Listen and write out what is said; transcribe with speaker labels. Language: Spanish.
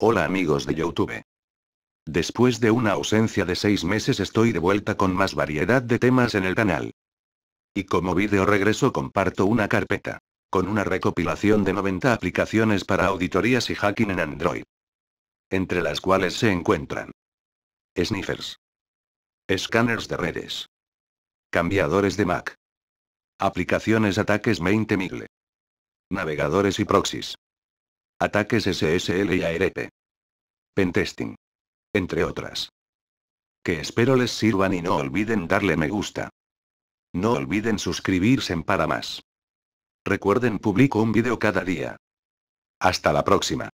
Speaker 1: Hola amigos de YouTube. Después de una ausencia de seis meses estoy de vuelta con más variedad de temas en el canal. Y como video regreso comparto una carpeta. Con una recopilación de 90 aplicaciones para auditorías y hacking en Android. Entre las cuales se encuentran. Sniffers. Scanners de redes. Cambiadores de Mac. Aplicaciones ataques main migle, Navegadores y proxies. Ataques SSL y ARP. Pentesting. Entre otras. Que espero les sirvan y no olviden darle me gusta. No olviden suscribirse para más. Recuerden publico un video cada día. Hasta la próxima.